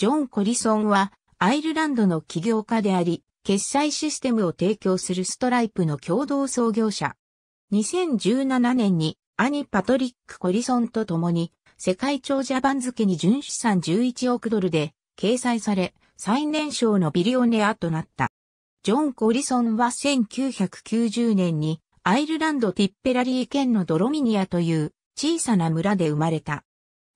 ジョン・コリソンは、アイルランドの起業家であり、決済システムを提供するストライプの共同創業者。2017年に兄パトリック・コリソンと共に世界長者番付に純資産11億ドルで掲載され最年少のビリオネアとなった。ジョン・コリソンは1990年にアイルランド・ティッペラリー県のドロミニアという小さな村で生まれた。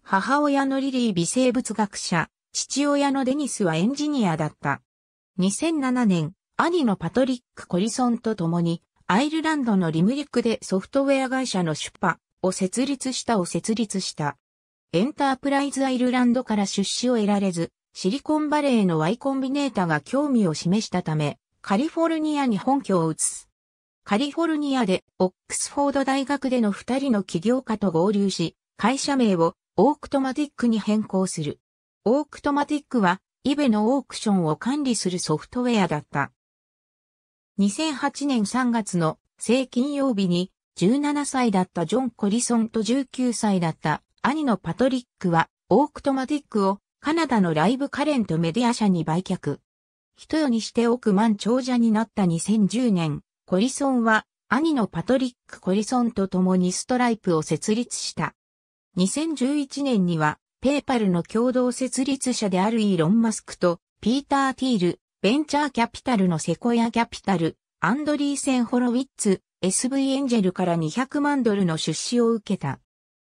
母親のリリー微生物学者、父親のデニスはエンジニアだった。2007年、兄のパトリック・コリソンと共に、アイルランドのリムリックでソフトウェア会社の出版を設立したを設立した。エンタープライズアイルランドから出資を得られず、シリコンバレーの Y コンビネータが興味を示したため、カリフォルニアに本拠を移す。カリフォルニアでオックスフォード大学での二人の起業家と合流し、会社名をオークトマティックに変更する。オークトマティックは、イベのオークションを管理するソフトウェアだった。2008年3月の正金曜日に、17歳だったジョン・コリソンと19歳だった兄のパトリックは、オークトマティックをカナダのライブカレントメディア社に売却。一夜にして億万長者になった2010年、コリソンは兄のパトリック・コリソンと共にストライプを設立した。2011年にはペーパルの共同設立者であるイーロン・マスクと、ピーター・ティール、ベンチャーキャピタルのセコヤ・キャピタル、アンドリーセン・ホロウィッツ、SV エンジェルから200万ドルの出資を受けた。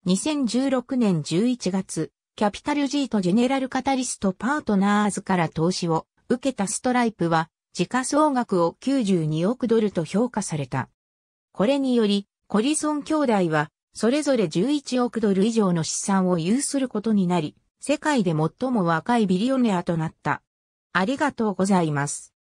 2016年11月、キャピタル G とジェネラルカタリストパートナーズから投資を受けたストライプは、時価総額を92億ドルと評価された。これにより、コリソン兄弟はそれぞれ11億ドル以上の資産を有することになり、世界で最も若いビリオネアとなった。ありがとうございます。